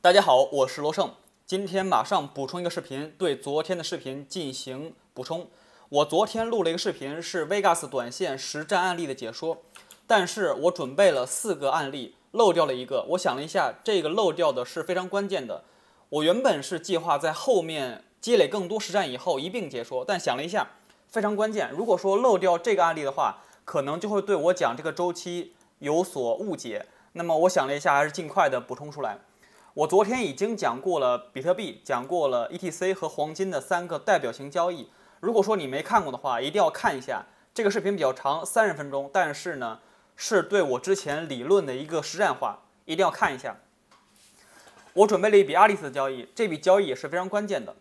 大家好，我是罗胜。今天马上补充一个视频，对昨天的视频进行补充。我昨天录了一个视频，是 Vegas 短线实战案例的解说，但是我准备了四个案例，漏掉了一个。我想了一下，这个漏掉的是非常关键的。我原本是计划在后面积累更多实战以后一并解说，但想了一下，非常关键。如果说漏掉这个案例的话，可能就会对我讲这个周期有所误解。那么我想了一下，还是尽快的补充出来。我昨天已经讲过了比特币，讲过了 ETC 和黄金的三个代表性交易。如果说你没看过的话，一定要看一下。这个视频比较长，三十分钟，但是呢，是对我之前理论的一个实战化，一定要看一下。我准备了一笔阿里斯的交易，这笔交易也是非常关键的。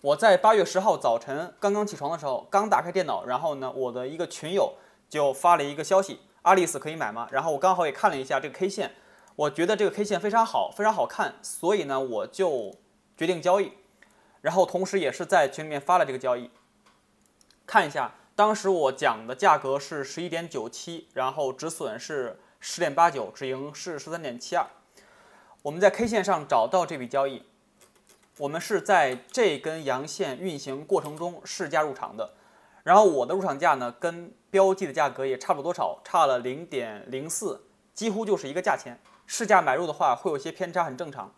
我在八月十号早晨刚刚起床的时候，刚打开电脑，然后呢，我的一个群友就发了一个消息：“阿里斯可以买吗？”然后我刚好也看了一下这个 K 线。我觉得这个 K 线非常好，非常好看，所以呢，我就决定交易，然后同时也是在群里面发了这个交易。看一下，当时我讲的价格是十一点九七，然后止损是十点八九，止盈是十三点七二。我们在 K 线上找到这笔交易，我们是在这根阳线运行过程中试价入场的，然后我的入场价呢跟标记的价格也差不多少，差了零点零四，几乎就是一个价钱。市价买入的话会有些偏差，很正常。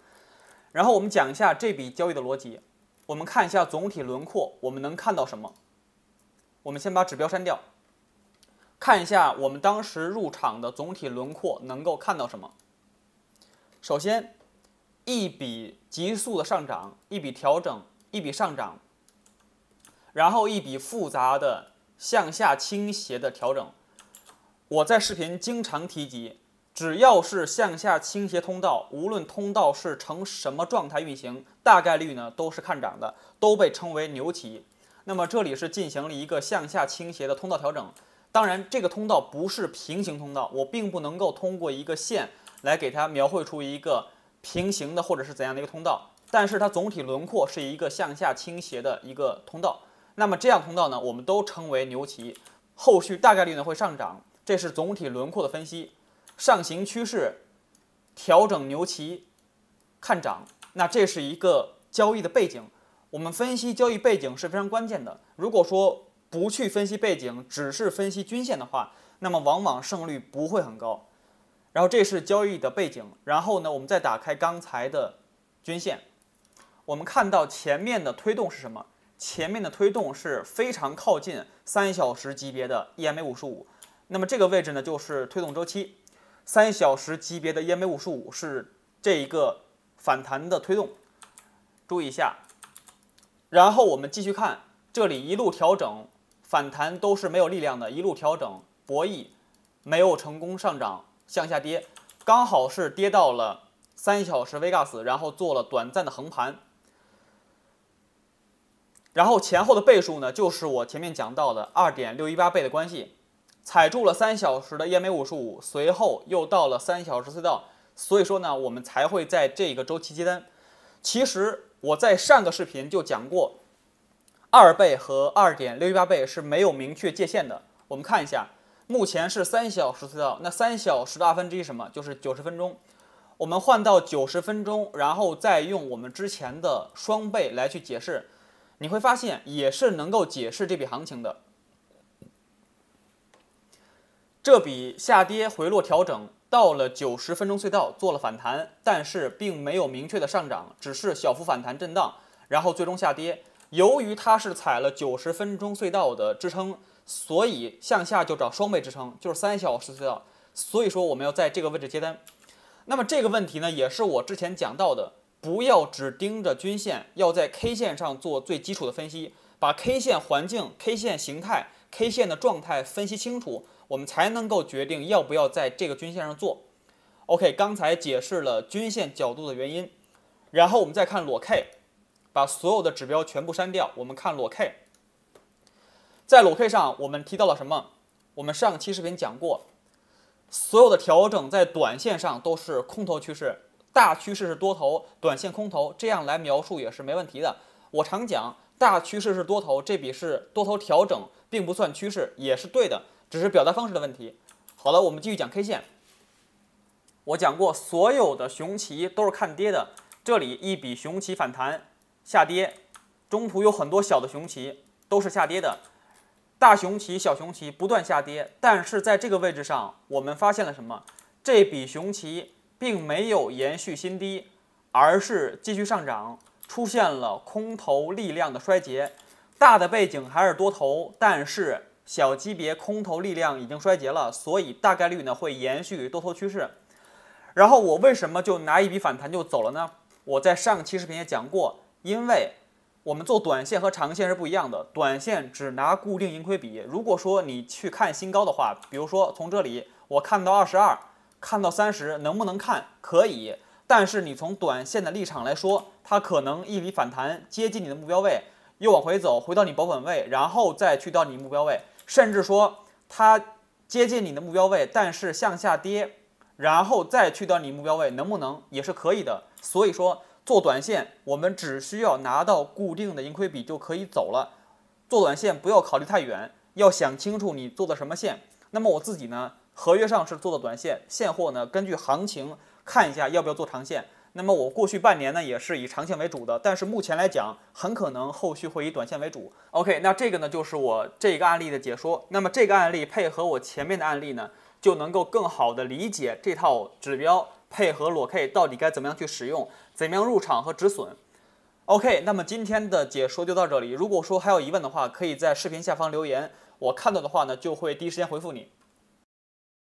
然后我们讲一下这笔交易的逻辑。我们看一下总体轮廓，我们能看到什么？我们先把指标删掉，看一下我们当时入场的总体轮廓能够看到什么。首先，一笔急速的上涨，一笔调整，一笔上涨，然后一笔复杂的向下倾斜的调整。我在视频经常提及。只要是向下倾斜通道，无论通道是呈什么状态运行，大概率呢都是看涨的，都被称为牛旗。那么这里是进行了一个向下倾斜的通道调整，当然这个通道不是平行通道，我并不能够通过一个线来给它描绘出一个平行的或者是怎样的一个通道，但是它总体轮廓是一个向下倾斜的一个通道。那么这样通道呢，我们都称为牛旗，后续大概率呢会上涨，这是总体轮廓的分析。上行趋势，调整牛旗，看涨。那这是一个交易的背景。我们分析交易背景是非常关键的。如果说不去分析背景，只是分析均线的话，那么往往胜率不会很高。然后这是交易的背景。然后呢，我们再打开刚才的均线，我们看到前面的推动是什么？前面的推动是非常靠近三小时级别的 EMA 五十五。那么这个位置呢，就是推动周期。三小时级别的烟煤五十五是这一个反弹的推动，注意一下。然后我们继续看，这里一路调整反弹都是没有力量的，一路调整博弈没有成功上涨，向下跌，刚好是跌到了三小时 Vegas，然后做了短暂的横盘。然后前后的倍数呢，就是我前面讲到的二点六一八倍的关系。踩住了三小时的燕尾五十五，随后又到了三小时隧道，所以说呢，我们才会在这个周期接单。其实我在上个视频就讲过，二倍和二点六一八倍是没有明确界限的。我们看一下，目前是三小时隧道，那三小时的二分之一什么？就是九十分钟。我们换到九十分钟，然后再用我们之前的双倍来去解释，你会发现也是能够解释这笔行情的。这笔下跌回落调整到了九十分钟隧道做了反弹，但是并没有明确的上涨，只是小幅反弹震荡，然后最终下跌。由于它是踩了九十分钟隧道的支撑，所以向下就找双倍支撑，就是三小时隧道。所以说我们要在这个位置接单。那么这个问题呢，也是我之前讲到的，不要只盯着均线，要在 K 线上做最基础的分析，把 K 线环境、K 线形态。K 线的状态分析清楚，我们才能够决定要不要在这个均线上做。OK，刚才解释了均线角度的原因，然后我们再看裸 K，把所有的指标全部删掉，我们看裸 K。在裸 K 上，我们提到了什么？我们上期视频讲过，所有的调整在短线上都是空头趋势，大趋势是多头，短线空头这样来描述也是没问题的。我常讲，大趋势是多头，这笔是多头调整。并不算趋势，也是对的，只是表达方式的问题。好了，我们继续讲 K 线。我讲过，所有的熊旗都是看跌的。这里一笔熊旗反弹下跌，中途有很多小的熊旗都是下跌的，大熊旗、小熊旗不断下跌。但是在这个位置上，我们发现了什么？这笔熊旗并没有延续新低，而是继续上涨，出现了空头力量的衰竭。大的背景还是多头，但是小级别空头力量已经衰竭了，所以大概率呢会延续多头趋势。然后我为什么就拿一笔反弹就走了呢？我在上期视频也讲过，因为我们做短线和长线是不一样的，短线只拿固定盈亏比。如果说你去看新高的话，比如说从这里我看到二十二，看到三十，能不能看？可以。但是你从短线的立场来说，它可能一笔反弹接近你的目标位。又往回走，回到你保本位，然后再去到你目标位，甚至说它接近你的目标位，但是向下跌，然后再去到你目标位，能不能也是可以的。所以说做短线，我们只需要拿到固定的盈亏比就可以走了。做短线不要考虑太远，要想清楚你做的什么线。那么我自己呢，合约上是做的短线，现货呢根据行情看一下要不要做长线。那么我过去半年呢，也是以长线为主的，但是目前来讲，很可能后续会以短线为主。OK，那这个呢，就是我这个案例的解说。那么这个案例配合我前面的案例呢，就能够更好的理解这套指标配合裸 K 到底该怎么样去使用，怎样入场和止损。OK，那么今天的解说就到这里。如果说还有疑问的话，可以在视频下方留言，我看到的话呢，就会第一时间回复你。